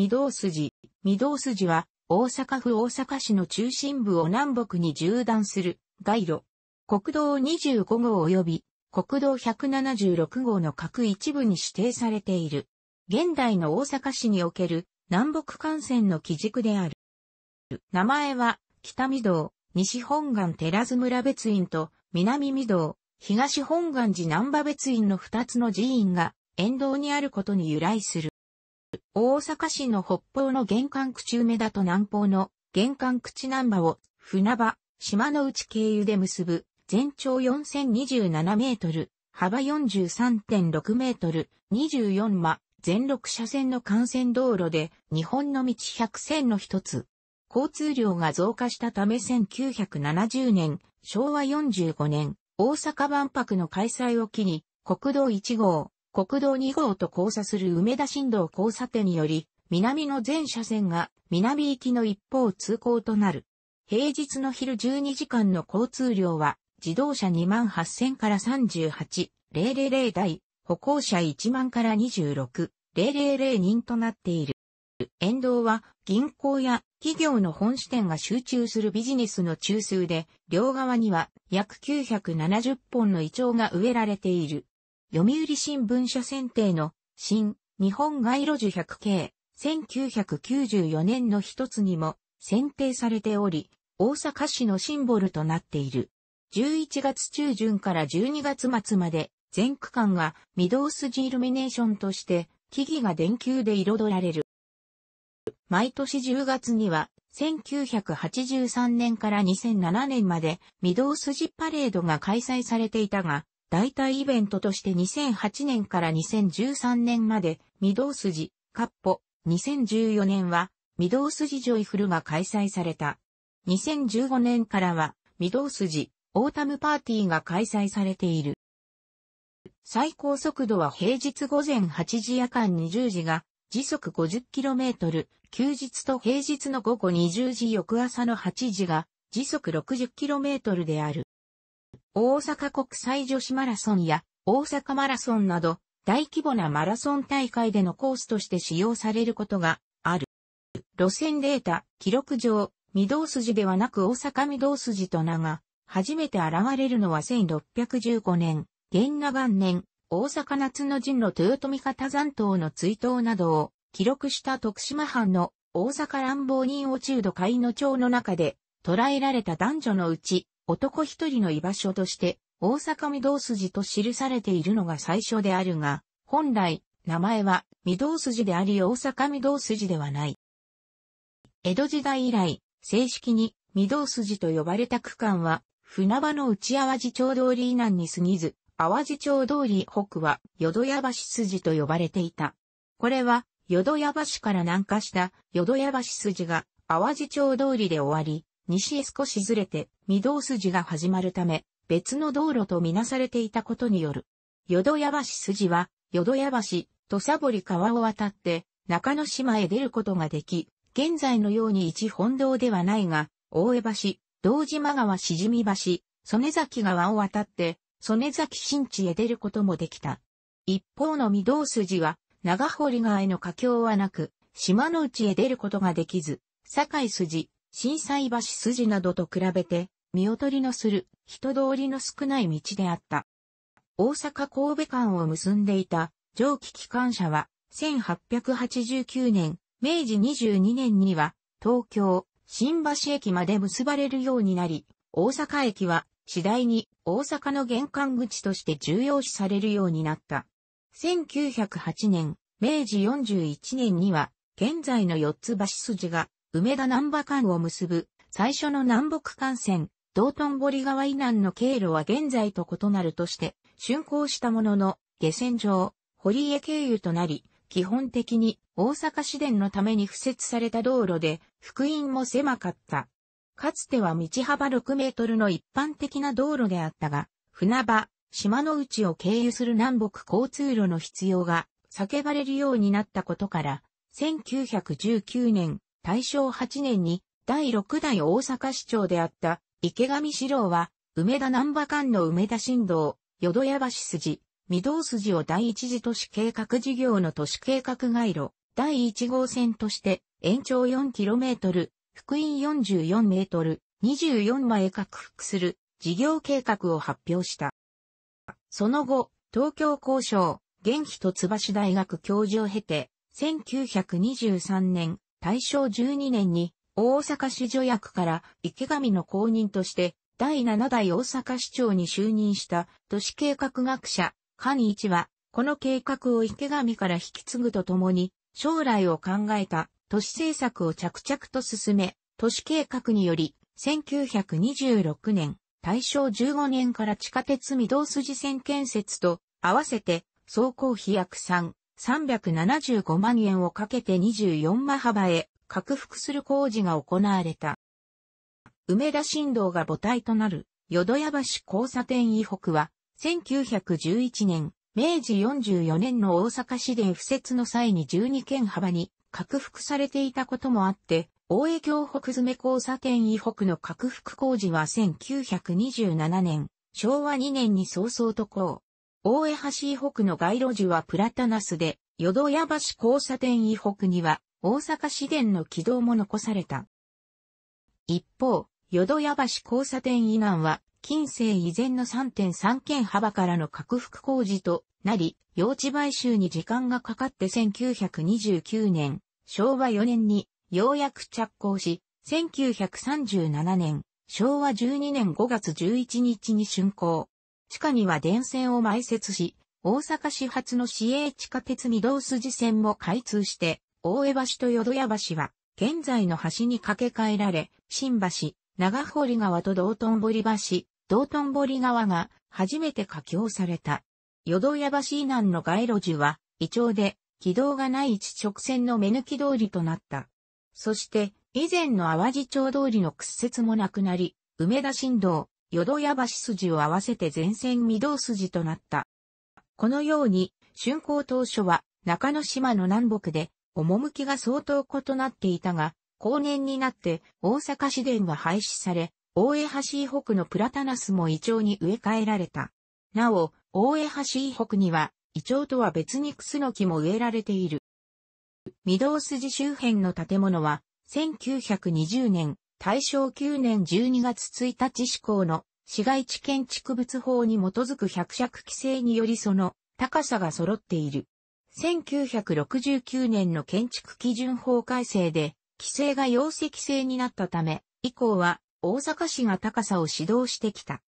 御堂筋。御堂筋は、大阪府大阪市の中心部を南北に縦断する、街路。国道25号及び、国道176号の各一部に指定されている。現代の大阪市における、南北幹線の基軸である。名前は、北御堂、西本願寺津村別院と、南御堂、東本願寺南波別院の二つの寺院が、沿道にあることに由来する。大阪市の北方の玄関口梅田と南方の玄関口南場を船場、島の内経由で結ぶ全長4027メートル、幅43.6メートル、24間、全6車線の幹線道路で日本の道100線の一つ。交通量が増加したため1970年、昭和45年、大阪万博の開催を機に、国道1号、国道2号と交差する梅田新道交差点により、南の全車線が南行きの一方通行となる。平日の昼12時間の交通量は自動車2 8000から38000台、歩行者1万から26、000人となっている。沿道は銀行や企業の本支店が集中するビジネスの中枢で、両側には約970本のイチョウが植えられている。読売新聞社選定の新日本街路樹1 0 0系1994年の一つにも選定されており、大阪市のシンボルとなっている。11月中旬から12月末まで全区間が御堂筋イルミネーションとして木々が電球で彩られる。毎年10月には1983年から2007年まで御堂筋パレードが開催されていたが、代替イベントとして2008年から2013年まで、御堂筋、カッポ、2014年は、御堂筋ジョイフルが開催された。2015年からは、御堂筋、オータムパーティーが開催されている。最高速度は平日午前8時夜間20時が、時速 50km、休日と平日の午後20時翌朝の8時が、時速 60km である。大阪国際女子マラソンや大阪マラソンなど大規模なマラソン大会でのコースとして使用されることがある。路線データ、記録上、御堂筋ではなく大阪御堂筋と名が、初めて現れるのは1615年、元那元年、大阪夏の陣の豊臣方山東の追悼などを記録した徳島藩の大阪乱暴人を中土海の町の中で捉えられた男女のうち男一人の居場所として、大阪御堂筋と記されているのが最初であるが、本来、名前は御堂筋であり大阪御堂筋ではない。江戸時代以来、正式に御堂筋と呼ばれた区間は、船場の内淡路町通り以南に過ぎず、淡路町通り北は淀屋橋筋と呼ばれていた。これは、淀屋橋から南下した淀屋橋筋が淡路町通りで終わり、西へ少しずれて、御堂筋が始まるため、別の道路とみなされていたことによる。淀屋橋筋は、淀屋橋、土砂堀川を渡って、中之島へ出ることができ、現在のように一本道ではないが、大江橋、道島川しじみ橋、曽根崎川を渡って、曽根崎新地へ出ることもできた。一方の御堂筋は、長堀川への架橋はなく、島の内へ出ることができず、堺筋、震災橋筋などと比べて、見劣りのする人通りの少ない道であった。大阪神戸間を結んでいた蒸気機関車は、1889年、明治22年には、東京、新橋駅まで結ばれるようになり、大阪駅は次第に大阪の玄関口として重要視されるようになった。1908年、明治41年には、現在の四つ橋筋が梅田南波間を結ぶ最初の南北幹線、道頓堀川以南の経路は現在と異なるとして、竣工したものの、下線上、堀江経由となり、基本的に大阪市電のために付設された道路で、福音も狭かった。かつては道幅6メートルの一般的な道路であったが、船場、島の内を経由する南北交通路の必要が叫ばれるようになったことから、1919年大正8年に第6代大阪市長であった池上四郎は、梅田南波間の梅田新道、淀屋橋筋、御堂筋を第一次都市計画事業の都市計画街路、第1号線として、延長 4km、福音 44m、24枚拡幅する事業計画を発表した。その後、東京交渉、元気と津橋大学教授を経て、1923年、大正12年に大阪市助役から池上の公認として第7代大阪市長に就任した都市計画学者、菅一は、この計画を池上から引き継ぐとともに、将来を考えた都市政策を着々と進め、都市計画により、1926年、大正15年から地下鉄御堂筋線建設と、合わせて、総工費約3、375万円をかけて24馬幅へ拡幅する工事が行われた。梅田新道が母体となる、淀屋橋交差点以北は、1911年、明治44年の大阪市電敷設の際に12件幅に拡幅されていたこともあって、大江京北詰交差点以北の拡幅工事は1927年、昭和2年に早々とこ大江橋以北の街路樹はプラタナスで、淀屋橋交差点以北には、大阪市電の軌道も残された。一方、淀屋橋交差点以南は、近世以前の3.3件幅からの拡幅工事となり、用地買収に時間がかかって1929年、昭和4年にようやく着工し、1937年、昭和12年5月11日に竣工。地下には電線を埋設し、大阪市発の市営地下鉄御堂筋線も開通して、大江橋と淀屋橋は、現在の橋に架け替えられ、新橋、長堀川と道頓堀橋、道頓堀川が初めて架橋された。淀屋橋以南の街路樹は、異常で、軌道がない一直線の目抜き通りとなった。そして、以前の淡路町通りの屈折もなくなり、梅田新道、淀屋橋筋を合わせて前線御堂筋となった。このように、竣工当初は中野島の南北で、趣が相当異なっていたが、後年になって大阪市電は廃止され、大江橋以北のプラタナスもイチョウに植え替えられた。なお、大江橋以北には、イチョウとは別にクスノキも植えられている。御堂筋周辺の建物は、1920年、大正9年12月1日施行の市街地建築物法に基づく百尺規制によりその高さが揃っている。1969年の建築基準法改正で規制が容積制になったため、以降は大阪市が高さを指導してきた。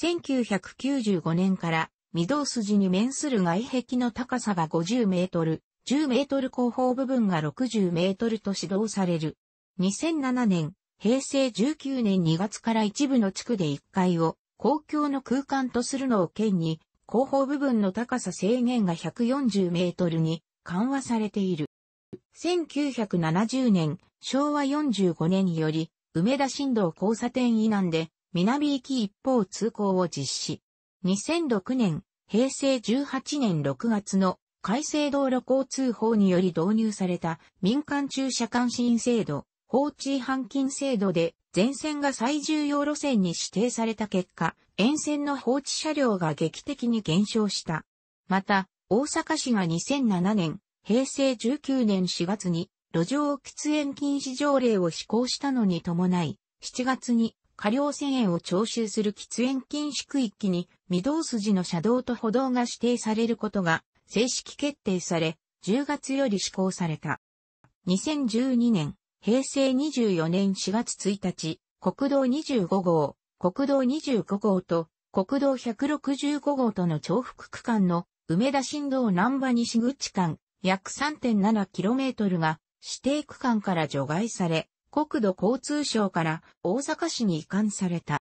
1995年から御堂筋に面する外壁の高さが50メートル、10メートル後方部分が60メートルと指導される。2007年、平成19年2月から一部の地区で1階を公共の空間とするのを県に、後方部分の高さ制限が140メートルに緩和されている。1970年、昭和45年により、梅田新道交差点以南で、南行き一方通行を実施。2006年、平成18年6月の改正道路交通法により導入された民間駐車監視員制度放置違反金制度で全線が最重要路線に指定された結果、沿線の放置車両が劇的に減少した。また、大阪市が2007年、平成19年4月に路上喫煙禁止条例を施行したのに伴い、7月に過料1000円を徴収する喫煙禁止区域に、御堂筋の車道と歩道が指定されることが正式決定され、10月より施行された。2012年、平成24年4月1日、国道25号、国道25号と国道165号との重複区間の梅田新道南波西口間約 3.7km が指定区間から除外され、国土交通省から大阪市に移管された。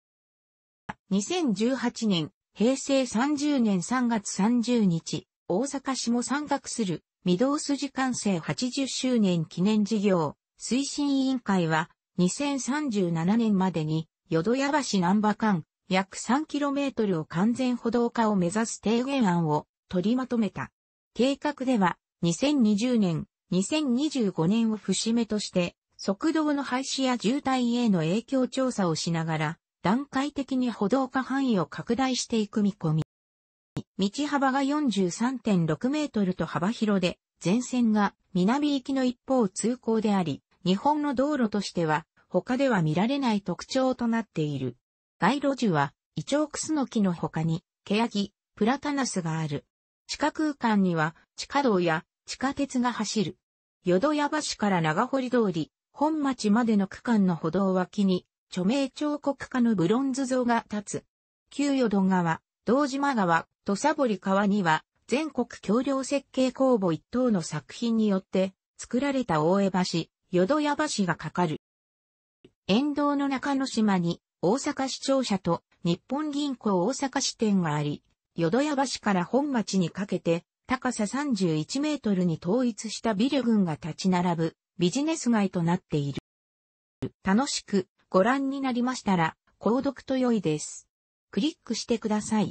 2018年、平成30年3月30日、大阪市も参画する、御堂筋完成80周年記念事業、推進委員会は2037年までに淀屋橋南波間約 3km を完全歩道化を目指す提言案を取りまとめた。計画では2020年、2025年を節目として速道の廃止や渋滞への影響調査をしながら段階的に歩道化範囲を拡大していく見込み。道幅が43.6メートルと幅広で、全線が南行きの一方通行であり、日本の道路としては他では見られない特徴となっている。街路樹は、イチョウクスノキの他に、ケヤギ、プラタナスがある。地下空間には、地下道や地下鉄が走る。淀屋橋から長堀通り、本町までの区間の歩道脇に、著名彫刻家のブロンズ像が立つ。旧淀川、道島川、土佐堀川には、全国橋梁設計工房一等の作品によって、作られた大江橋、淀屋橋がかかる。沿道の中の島に、大阪市庁舎と日本銀行大阪支店があり、淀屋橋から本町にかけて、高さ31メートルに統一したビル群が立ち並ぶビジネス街となっている。楽しくご覧になりましたら、購読と良いです。クリックしてください。